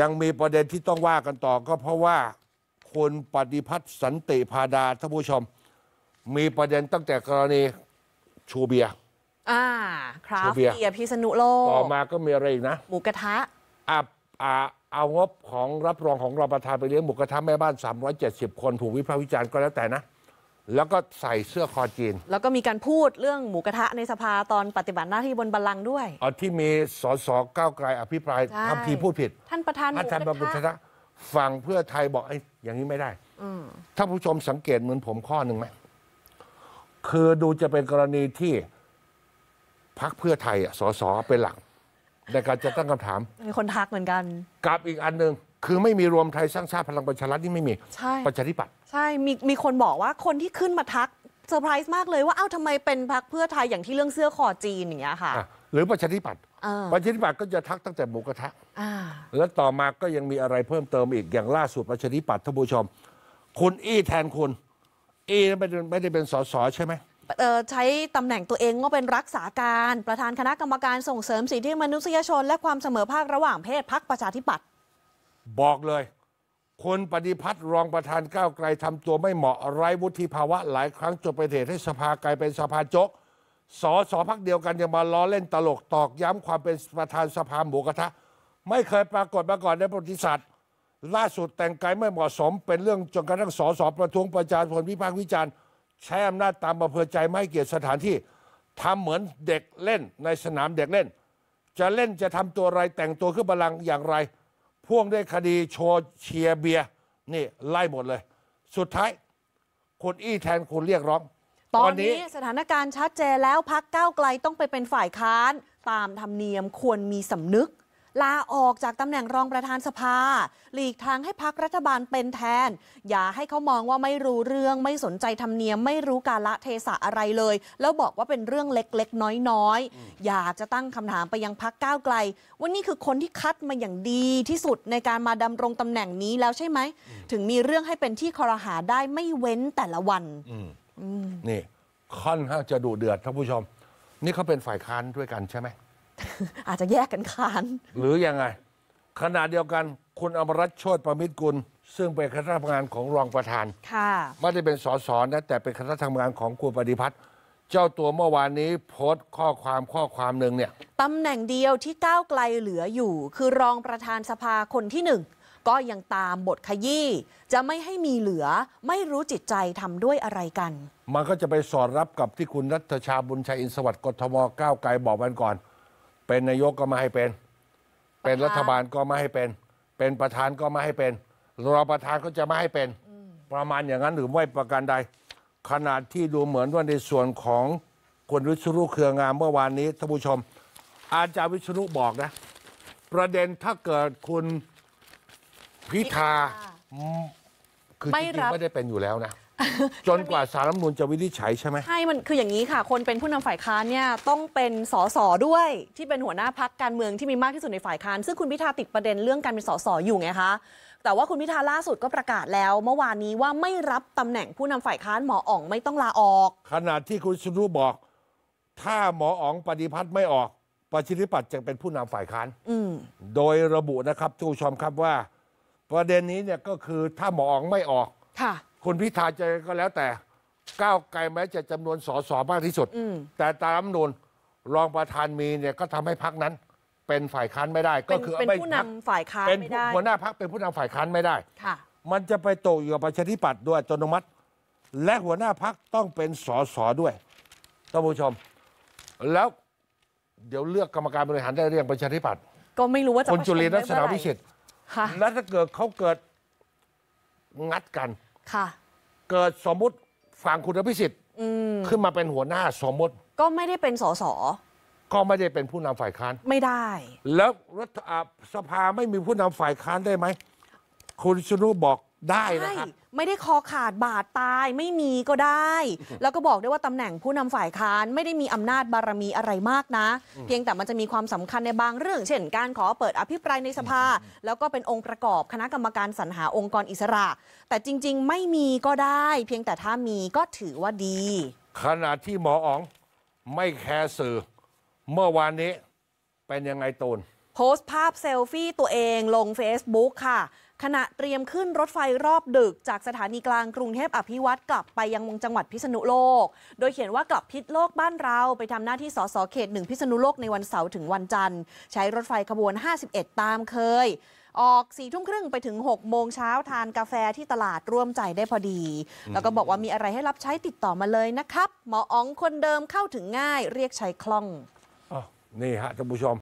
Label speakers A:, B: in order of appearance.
A: ยังมีประเด็นที่ต้องว่ากันต่อก็เพราะว่าคุณปฏิพัฒน์สันติพาดาท่านผู้ชม มีประเด็นตั้งแต่กรณีชูเบียร์
B: อ่า ครเบียร์พิษณุโลก ต่อม
A: าก็มีอะไรอีกนะหมูกระทะอ่าอ่าเอางบของรับรองของรองประธานไปเลี้ยงหมูกระทะแม่บ้าน 370 คนถูกวิพากษ์วิจารณ์ก็แล้วแต่นะแล้วก็ใส่เสื้อคอจีน
B: แล้วก็มีการพูดเรื่องหมูกระทะในสภาตอนปฏิบัติหน้าที่บนบัลลังก์ด้วย
A: อ๋อที่มีสสก้าวไกล อภิปรายทำทีพูดผิด
B: ท่านประธานหมูกระทะ่านประธ
A: านฟังเพื่อไทยบอกไอ้อย่างนี้ไม่ได้ถ้าผู้ชมสังเกตเหมือนผมข้อหนึ่งไหมคือดูจะเป็นกรณีที่พักเพื่อไทยอ่ะสสเป็นหลักในการจะตั้งคำถาม
B: มีคนทักเหมือนกัน
A: กับอีกอันหนึ่งคือไม่มีรวมไทยสร้างชาติพลังประชารัฐนี่ไม่มีใช่ประชาธิปัตย์
B: ใช่ มีมีคนบอกว่าคนที่ขึ้นมาทักเซอร์ไพรส์มากเลยว่าอ้าวทำไมเป็นพักเพื่อไทยอย่างที่เรื่องเสื้อคอจีนอย่างเงี้ยค่ะ
A: หรือประชาธิปัตย์ประชาธิปัตย์ก็จะทักตั้งแต่หมูกระทะกแล้วต่อมาก็ยังมีอะไรเพิ่มเติมอีกอย่างล่าสุดประชาธิปัตย์ท่านผู้ชมคุณอี้แทนคุณอี้ไม่ได้ไม่ได้เป็นสสใช่ไหม
B: เอ่อใช้ตำแหน่งตัวเองว่าเป็นรักษาการประธานคณะกรรมการส่งเสริมสิทธิมนุษยชน และความเสมอภาคระหว่างเพศพักประชาธิปัตย์
A: บอกเลย คุณปฏิพัฒน์รองประธานก้าวไกลทำตัวไม่เหมาะไร้วุฒิภาวะหลายครั้งจนไปเหตุให้สภากลายเป็นสภาโจกสอสอพักเดียวกันยังมาล้อเล่นตลก ตอกย้ำความเป็นประธานสภาหมูกระทะไม่เคยปรากฏมาก่อนในประวัติศาสตร์ล่าสุดแต่งกายไม่เหมาะสม เป็นเรื่องจนกระทั่งสอสอประท้วงประจานผลวิพากษ์วิจารณ์ ใช้อำนาจตามอำเภอใจไม่เกียรติสถานที่ทำเหมือนเด็กเล่นในสนามเด็กเล่น จะเล่นจะทำตัวไรแต่งตัวขึ้นบัลลังก์อย่างไรพ่วงด้วยคดีโชว์เชียร์เบียร์นี่ไล่หมดเลย สุดท้าย คุณอี้แทนคุณเรียกร้อง ตอนนี้ส
B: ถานการณ์ชัดเจนแล้วพักก้าวไกลต้องไปเป็นฝ่ายค้านตามธรรมเนียมควรมีสำนึกลาออกจากตำแหน่งรองประธานสภาหลีกทางให้พักรัฐบาลเป็นแทน อย่าให้เขามองว่าไม่รู้เรื่องไม่สนใจธรรมเนียมไม่รู้กาละเทศะอะไรเลย แล้วบอกว่าเป็นเรื่องเล็กๆ น้อยๆ อยากจะตั้งคำถามไปยังพักก้าวไกลว่านี่คือคนที่คัดมาอย่างดีที่สุดในการมาดำรงตำแหน่งนี้แล้วใช่ไหม ถึงมีเรื่องให้เป็นที่คอรหาได้ไม่เว้นแต่ละวัน
A: นี่ค่อนข้างจะดูเดือดท่านผู้ชมนี่เขาเป็นฝ่ายค้านด้วยกันใช่ไหม
B: อาจจะแยกกันค้าน
A: หรือยังไงขณะเดียวกันคุณอมรัตโชติประมิตรกุล ซึ่งเป็นคณะทำงานของรองประธานค่ะไม่ได้เป็นสสนะแต่เป็นคณะทำงานของคุณปฏิพัฒน์เจ้าตัวเมื่อวานนี้โพสต์ข้อความข้อความหนึ่งเนี่ย
B: ตำแหน่งเดียวที่ก้าวไกลเหลืออยู่ คือรองประธานสภาคนที่หนึ่งก็ยังตามบทขยี้จะไม่ให้มีเหลือไม่รู้จิตใจทำด้วยอะไรกัน
A: มันก็จะไปสอดรับกับที่คุณรัฐชาบุญชัยอินสวัสดิ์กทมก้าวไกลบอกวันก่อนเป็นนายกก็ไม่ให้เป็น เป็นรัฐบาลก็ไม่ให้เป็น เป็นประธานก็ไม่ให้เป็นรองประธานก็จะไม่ให้เป็น ประมาณอย่างนั้น หรือไม่ประการใด ขนาดที่ดูเหมือนว่าในส่วนของคุณวิชรุเครืองาม เมื่อวานนี้ท่านผู้ชม อาจารย์วิชรุบอกนะ ประเด็นถ้าเกิดคุณพิธา
B: คือจริงๆไม่ได้
A: เป็นอยู่แล้วนะจนกว่าสารรัฐมนุนจะวินิจฉัยใช่ไหม
B: ใช่ มันคืออย่างนี้ค่ะ คนเป็นผู้นำฝ่ายค้านเนี่ยต้องเป็นสสด้วย ที่เป็นหัวหน้าพักการเมืองที่มีมากที่สุดในฝ่ายค้านซึ่งคุณพิธาติดประเด็นเรื่องการเป็นสสอยู่ไงคะแต่ว่าคุณพิธาล่าสุดก็ประกาศแล้วเมื่อวานนี้ว่าไม่รับตำแหน่งผู้นำฝ่ายค้านหมออ๋องไม่ต้องลาออก
A: ขณะที่คุณชุนุบอก ถ้าหมออ๋องปฏิพัฒน์ไม่ออกประชิธิปัตจะเป็นผู้นำฝ่ายค้านอืโดยระบุนะครับทุกผู้ชมครับว่า ประเด็นนี้เนี่ยก็คือถ้าหมออ๋องไม่ออกค่ะคุณพิธาจะก็แล้วแต่ก้าวไกลแม้จะจำนวนสอสอมากที่สุด แต่ตามนูนรองประธานมีเนี่ยก็ทำให้พักนั้นเป็นฝ่ายค้านไม่ได้ ก็คือเป็นไม่ผู้น
B: ำฝ่ายค้านไม่ได้หัวหน้าพ
A: ักเป็นผู้นำฝ่ายค้านไม่ได้ค่ะมันจะไปตกอยู่กับประชาธิปัตย์ด้วยอัตโนมัติ และหัวหน้าพักต้องเป็นสสด้วยท่านผู้ชม แล้วเดี๋ยวเลือกกรรมการบริหารได้เรียงประชาธิปัตย์
B: ก็ไม่รู้ว่าจะคนจุลินรัศนาะวิสิท
A: ิค่ะและถ้าเกิดเขาเกิดงัดกันค่ะ เกิดสมมุติฝั่งคุณพิสิทธิ์ขึ้นมาเป็นหัวหน้าสมมติ
B: ก็ไม่ได้เป็นสส
A: ก็ไม่ได้เป็นผู้นำฝ่ายค้านไม่ได้ แล้วรัฐสภาไม่มีผู้นำฝ่ายค้านได้ไหมคุณชนุบอกได้นะครับ
B: ไม่ได้คอขาดบาดตายไม่มีก็ได้ แล้วก็บอกได้ว่าตำแหน่งผู้นำฝ่ายค้าน ไม่ได้มีอำนาจบารมีอะไรมากนะ เพียงแต่มันจะมีความสำคัญในบางเรื่อง เช่น การขอเปิดอภิปรายในสภาแล้วก็เป็นองค์ประกอบคณะกรรมการสรรหาองค์กรอิสระ แต่จริงๆไม่มีก็ได้ เพียงแต่ถ้ามีก็ถือว่าดี
A: ขณะที่หมออ๋องไม่แคร์สื่อเมื่อวานนี้ เป็นยังไงตูน
B: โพสต์ภาพเซลฟี่ตัวเองลง Facebook ค่ะขณะเตรียมขึ้นรถไฟรอบดึกจากสถานีกลางกรุงเทพอภิวัตรกลับไปยังงจังหวัดพิษณุโลก โดยเขียนว่ากลับพิษโลกบ้านเราไปทำหน้าที่สสเขตหนึ่งพิษณุโลกในวันเสาร์ถึงวันจันทร์ ใช้รถไฟขบวน 51 ตามเคย ออกสี่ทุ่มครึ่งไปถึง 6 โมงเช้าทานกาแฟที่ตลาดร่วมใจได้พอดี แล้วก็บอกว่ามีอะไรให้รับใช้ติดต่อมาเลยนะครับหมออ๋องคนเดิมเข้าถึงง่าย เรียกใช้คล่อง
A: อนี่ฮะท่านผู้ชม